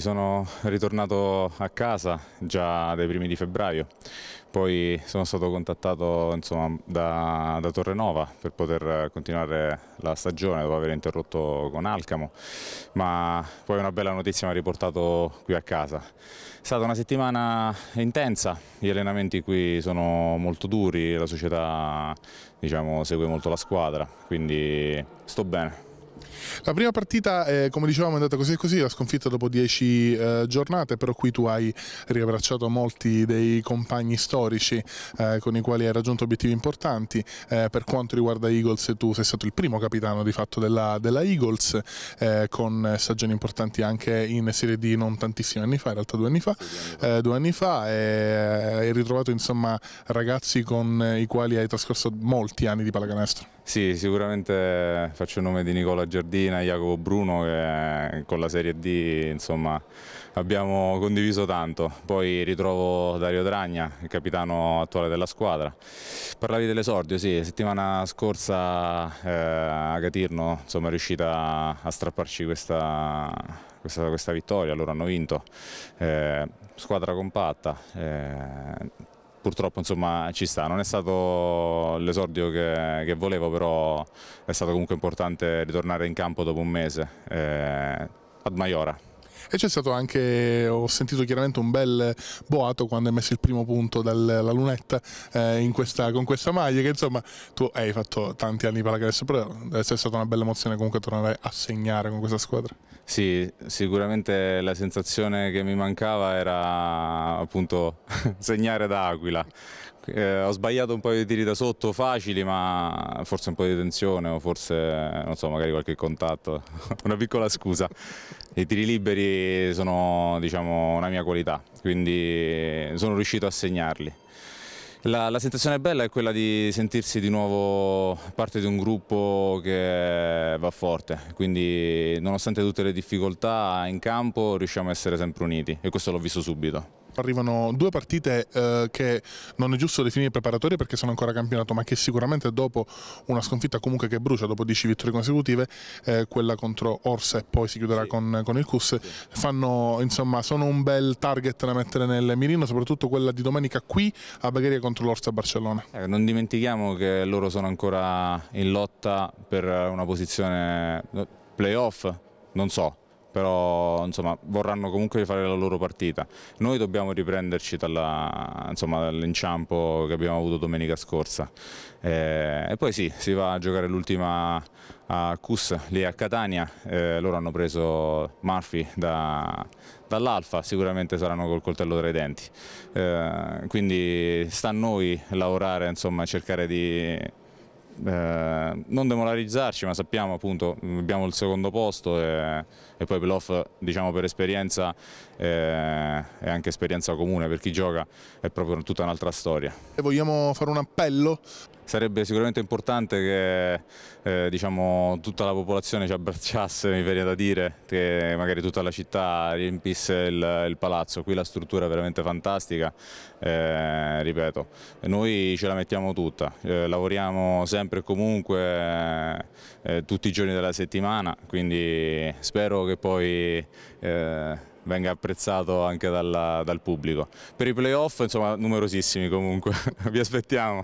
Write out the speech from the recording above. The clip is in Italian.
sono ritornato a casa già dai primi di febbraio, poi sono stato contattato insomma, da, da Torrenova per poter continuare la stagione dopo aver interrotto con Alcamo, ma poi una bella notizia mi ha riportato qui a casa. È stata una settimana intensa, gli allenamenti qui sono molto duri, la società diciamo, segue molto la squadra, quindi sto bene. La prima partita, eh, come dicevamo, è andata così e così, la sconfitta dopo 10 eh, giornate, però qui tu hai riabbracciato molti dei compagni storici eh, con i quali hai raggiunto obiettivi importanti. Eh, per quanto riguarda Eagles, tu sei stato il primo capitano di fatto della, della Eagles, eh, con stagioni importanti anche in Serie D non tantissimi anni fa, in realtà due anni fa. Eh, due anni fa e hai ritrovato insomma ragazzi con i quali hai trascorso molti anni di pallacanestro. Sì, sicuramente faccio il nome di Nicola Giardina e Jacopo Bruno che con la Serie D insomma, abbiamo condiviso tanto. Poi ritrovo Dario Dragna, il capitano attuale della squadra. Parlavi dell'esordio, sì, settimana scorsa eh, a Catirno insomma, è riuscita a strapparci questa, questa, questa vittoria, loro hanno vinto. Eh, squadra compatta. Eh, purtroppo insomma, ci sta, non è stato l'esordio che, che, volevo però è stato comunque importante ritornare in campo dopo un mese eh, ad Maiora e c'è stato anche, ho sentito chiaramente un bel boato quando hai messo il primo punto dalla lunetta eh, questa, con questa maglia che insomma tu hai fatto tanti anni di pallacanestro però deve essere stata una bella emozione comunque tornare a segnare con questa squadra. Sì, sicuramente la sensazione che mi mancava era appunto segnare da Aquila eh, ho sbagliato un paio di tiri da sotto facili, ma forse un po' di tensione o forse, non so, magari qualche contatto. una piccola scusa. I tiri liberi sono, diciamo, una mia qualità, quindi sono riuscito a segnarli. La, la, sensazione bella è quella di sentirsi di nuovo parte di un gruppo che va forte, quindi nonostante tutte le difficoltà in campo riusciamo a essere sempre uniti e questo l'ho visto subito arrivano due partite eh, che non è giusto definire preparatorie perché sono ancora campionato, ma che sicuramente dopo una sconfitta comunque che brucia, dopo 10 vittorie consecutive, eh, quella contro Orsa e poi si chiuderà sì. con, con, il Cus, fanno, insomma, sono un bel target da mettere nel mirino, soprattutto quella di domenica qui a Bagheria contro l'Orsa a Barcellona. Eh, non dimentichiamo che loro sono ancora in lotta per una posizione playoff, non so, però insomma, vorranno comunque fare la loro partita. Noi dobbiamo riprenderci dall'inciampo dall che abbiamo avuto domenica scorsa. Eh, e poi sì, si va a giocare l'ultima a Cus, lì a Catania, eh, loro hanno preso Murphy da, dall'Alfa, sicuramente saranno col coltello tra i denti. Eh, quindi sta a noi lavorare, insomma, cercare di eh, non demoralizzarci, ma sappiamo appunto abbiamo il secondo posto e, e poi playoff diciamo per esperienza e, eh, e, anche esperienza comune per chi gioca è proprio tutta un'altra storia. E vogliamo fare un appello? Sarebbe sicuramente importante che eh, diciamo, tutta la popolazione ci abbracciasse, mi viene da dire, che magari tutta la città riempisse il, il palazzo. Qui la struttura è veramente fantastica, eh, ripeto, noi ce la mettiamo tutta, eh, lavoriamo sempre sempre e comunque eh, eh, tutti i giorni della settimana, quindi spero che poi eh, venga apprezzato anche dalla, dal pubblico. Per i playoff insomma numerosissimi comunque, vi aspettiamo.